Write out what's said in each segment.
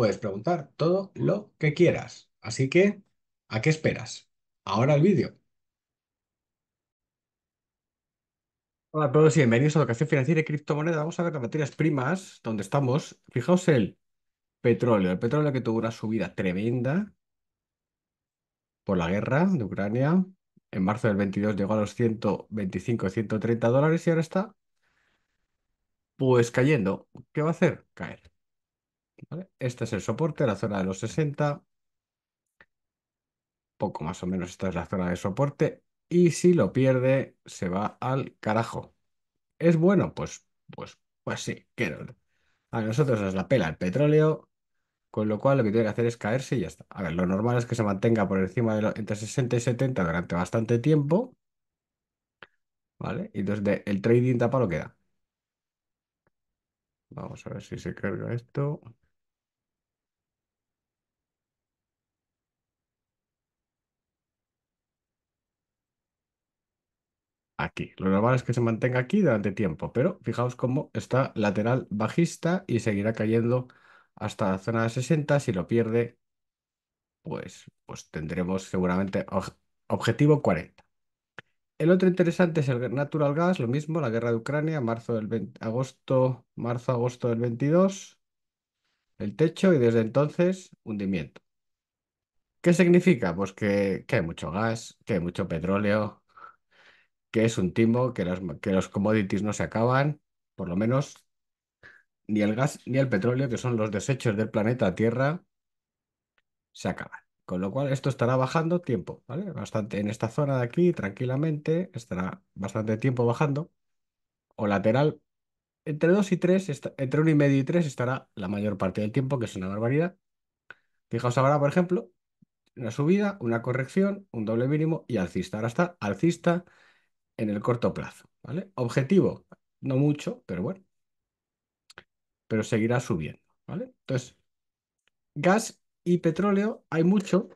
puedes preguntar todo lo que quieras. Así que, ¿a qué esperas? Ahora el vídeo. Hola a todos y bienvenidos a Educación Financiera y Criptomoneda. Vamos a ver las materias primas, donde estamos. Fijaos el petróleo. El petróleo que tuvo una subida tremenda por la guerra de Ucrania. En marzo del 22 llegó a los 125, 130 dólares y ahora está pues cayendo. ¿Qué va a hacer? Caer. Este es el soporte, la zona de los 60. Poco más o menos esta es la zona de soporte. Y si lo pierde, se va al carajo. ¿Es bueno? Pues, pues, pues sí, quiero. A nosotros nos la pela el petróleo, con lo cual lo que tiene que hacer es caerse y ya está. A ver, lo normal es que se mantenga por encima de entre 60 y 70 durante bastante tiempo. ¿Vale? Y entonces el trading tapa lo queda. Vamos a ver si se carga esto. aquí. Lo normal es que se mantenga aquí durante tiempo, pero fijaos cómo está lateral bajista y seguirá cayendo hasta la zona de 60. Si lo pierde, pues, pues tendremos seguramente objetivo 40. El otro interesante es el natural gas, lo mismo, la guerra de Ucrania, marzo del agosto, marzo agosto del 22, el techo y desde entonces hundimiento. ¿Qué significa? Pues que hay mucho gas, que hay mucho petróleo, que es un timbo, que los, que los commodities no se acaban, por lo menos ni el gas ni el petróleo, que son los desechos del planeta Tierra, se acaban. Con lo cual, esto estará bajando tiempo, ¿vale? Bastante en esta zona de aquí, tranquilamente, estará bastante tiempo bajando. O lateral, entre 2 y 3, entre 1 y medio y 3 estará la mayor parte del tiempo, que es una barbaridad. Fijaos ahora, por ejemplo, una subida, una corrección, un doble mínimo y alcista. Ahora está alcista en el corto plazo. ¿vale? Objetivo, no mucho, pero bueno. Pero seguirá subiendo. ¿vale? Entonces, gas y petróleo hay mucho.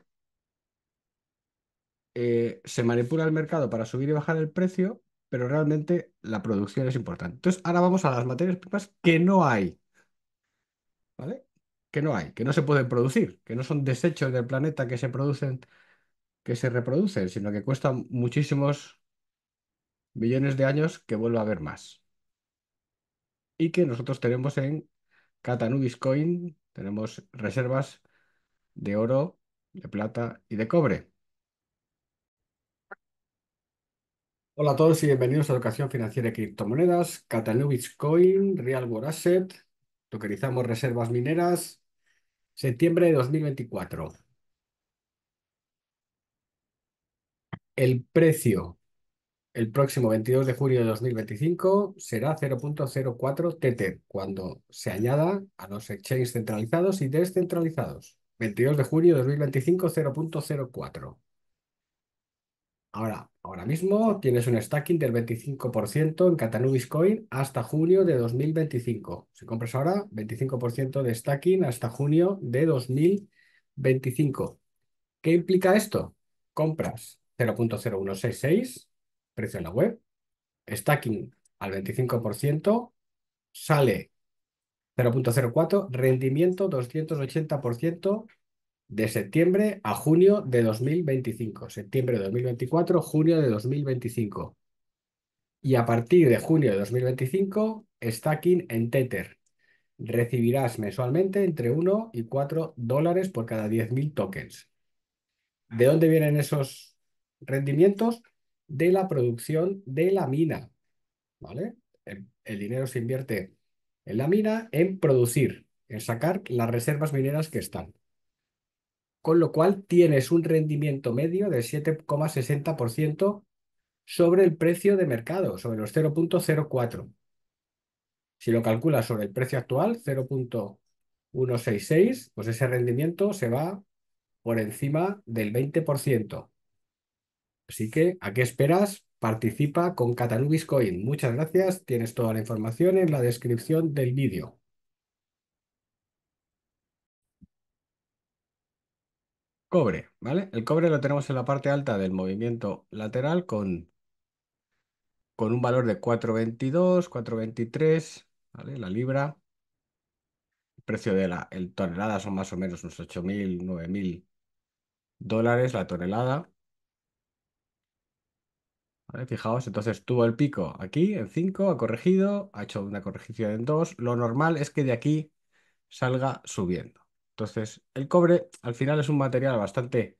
Eh, se manipula el mercado para subir y bajar el precio, pero realmente la producción es importante. Entonces, ahora vamos a las materias primas que no hay. ¿Vale? Que no hay, que no se pueden producir, que no son desechos del planeta que se producen, que se reproducen, sino que cuestan muchísimos millones de años que vuelva a haber más. Y que nosotros tenemos en Catanubis Coin, tenemos reservas de oro, de plata y de cobre. Hola a todos y bienvenidos a Educación Financiera y Criptomonedas, Catanubis Coin, Real World Asset, tokenizamos reservas mineras, septiembre de 2024. El precio el próximo 22 de junio de 2025 será 0.04 TT cuando se añada a los exchanges centralizados y descentralizados. 22 de junio de 2025 0.04. Ahora, ahora mismo tienes un stacking del 25% en Catanubis Coin hasta junio de 2025. Si compras ahora, 25% de stacking hasta junio de 2025. ¿Qué implica esto? Compras 0.0166 precio en la web, stacking al 25%, sale 0.04, rendimiento 280% de septiembre a junio de 2025, septiembre de 2024, junio de 2025. Y a partir de junio de 2025, stacking en Tether. Recibirás mensualmente entre 1 y 4 dólares por cada 10.000 tokens. ¿De dónde vienen esos rendimientos? de la producción de la mina. ¿Vale? El, dinero se invierte en la mina en producir, en sacar las reservas mineras que están. Con lo cual tienes un rendimiento medio del 7,60% sobre el precio de mercado, sobre los 0.04. Si lo calculas sobre el precio actual, 0.166, pues ese rendimiento se va por encima del 20%. Así que, ¿a qué esperas? Participa con Catalubis Coin. Muchas gracias. Tienes toda la información en la descripción del vídeo. Cobre, ¿vale? El cobre lo tenemos en la parte alta del movimiento lateral con, con un valor de 4.22, 4.23, ¿vale? La libra. El precio de la el tonelada son más o menos unos 8.000, 9.000 dólares la tonelada. Fijaos, entonces tuvo el pico aquí en 5, ha corregido, ha hecho una corrección en 2. Lo normal es que de aquí salga subiendo. Entonces, el cobre al final es un material bastante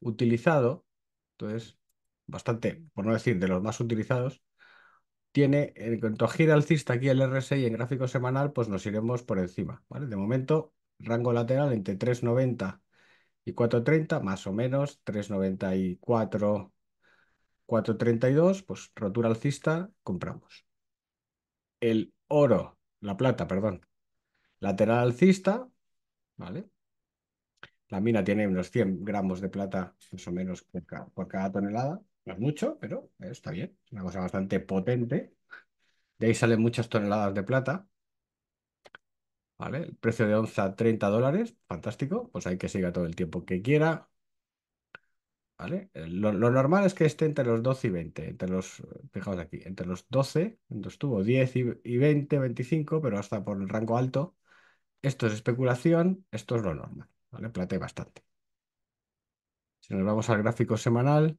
utilizado, entonces, bastante, por no decir de los más utilizados. Tiene, en cuanto a gira alcista aquí el RSI en gráfico semanal, pues nos iremos por encima. De momento, rango lateral entre 3,90 y 4,30, más o menos, 3,94 4.32, pues rotura alcista, compramos. El oro, la plata, perdón, lateral alcista, ¿vale? La mina tiene unos 100 gramos de plata más o menos por cada, tonelada. No es mucho, pero eh, está bien. Es una cosa bastante potente. De ahí salen muchas toneladas de plata. ¿Vale? El precio de onza, 30 dólares. Fantástico. Pues hay que siga todo el tiempo que quiera. Eh, lo, normal es que esté entre los 12 y 20, entre los, fijaos aquí, entre los 12, entonces estuvo 10 y, 20, 25, pero hasta por el rango alto. Esto es especulación, esto es lo normal, ¿vale? Plateé bastante. Si nos vamos al gráfico semanal,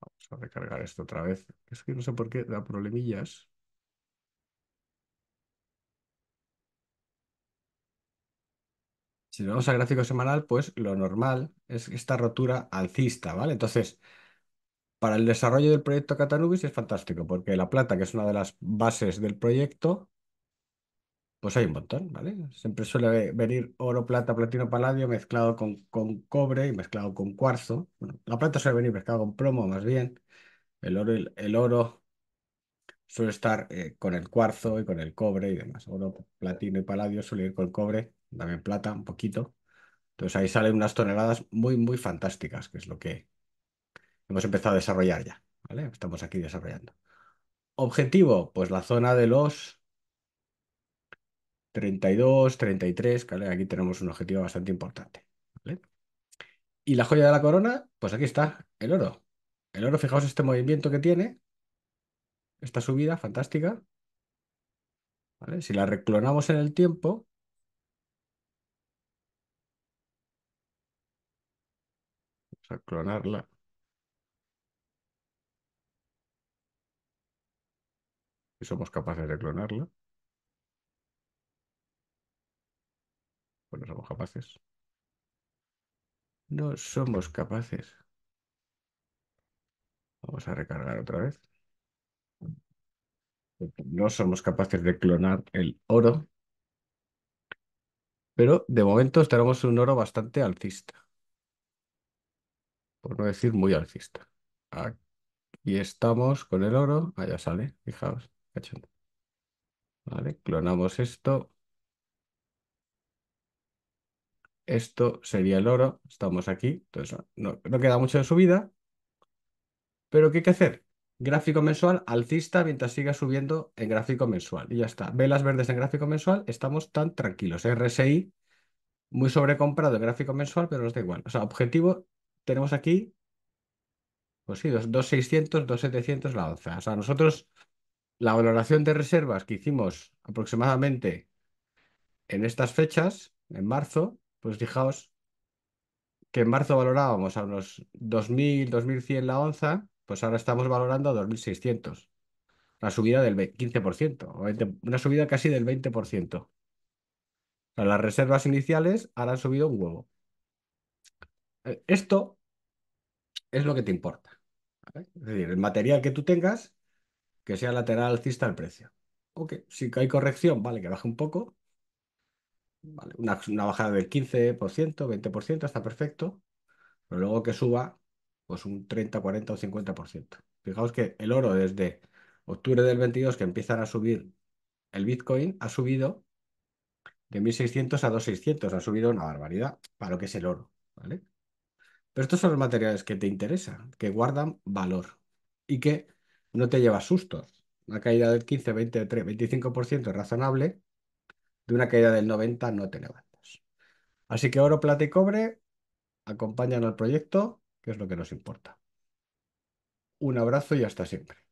vamos a recargar esto otra vez. Es que no sé por qué da problemillas. Si nos vamos al gráfico semanal, pues lo normal es esta rotura alcista, ¿vale? Entonces, para el desarrollo del proyecto Catanubis es fantástico, porque la plata, que es una de las bases del proyecto, pues hay un montón, ¿vale? Siempre suele venir oro, plata, platino, paladio mezclado con, con cobre y mezclado con cuarzo. la plata suele venir mezclada con plomo, más bien. El oro, el, oro suele estar eh, con el cuarzo y con el cobre y demás. Oro, platino y paladio suele ir con cobre también plata, un poquito. Entonces ahí salen unas toneladas muy, muy fantásticas, que es lo que hemos empezado a desarrollar ya. ¿vale? Estamos aquí desarrollando. Objetivo, pues la zona de los 32, 33, aquí tenemos un objetivo bastante importante. Y la joya de la corona, pues aquí está, el oro. El oro, fijaos este movimiento que tiene, esta subida fantástica. ¿vale? Si la reclonamos en el tiempo, Vamos clonarla. Si somos capaces de clonarla. Bueno, somos capaces. No somos capaces. Vamos a recargar otra vez. No somos capaces de clonar el oro. Pero de momento tenemos un oro bastante alcista por no decir muy alcista. Y estamos con el oro, ah, ya sale, fijaos, Vale, clonamos esto. Esto sería el oro, estamos aquí, entonces no, queda mucho de subida, pero ¿qué hay que hacer? Gráfico mensual alcista mientras siga subiendo el gráfico mensual. Y ya está. Velas verdes en gráfico mensual, estamos tan tranquilos. RSI muy sobrecomprado el gráfico mensual, pero nos da igual. O sea, objetivo tenemos aquí, pues sí, 2.600, 2.700 la onza. O sea, nosotros la valoración de reservas que hicimos aproximadamente en estas fechas, en marzo, pues fijaos que en marzo valorábamos a unos 2.000, 2.100 la onza, pues ahora estamos valorando a 2.600. Una subida del 15%, una subida casi del 20%. las reservas iniciales ahora han subido un huevo. Eh, esto es lo que te importa. Es decir, el material que tú tengas que sea lateral alcista el precio. Ok, si hay corrección, vale, que baje un poco. una, bajada del 15%, 20%, está perfecto. Pero luego que suba, pues un 30, 40 o 50%. Fijaos que el oro desde octubre del 22, que empiezan a subir el Bitcoin, ha subido de 1.600 a 2.600. Ha subido una barbaridad para lo que es el oro. ¿vale? Pero estos son los materiales que te interesan, que guardan valor y que no te llevas sustos. Una caída del 15, 20, 25% es razonable, de una caída del 90 no te levantas. Así que oro, plata y cobre acompañan al proyecto, que es lo que nos importa. Un abrazo y hasta siempre.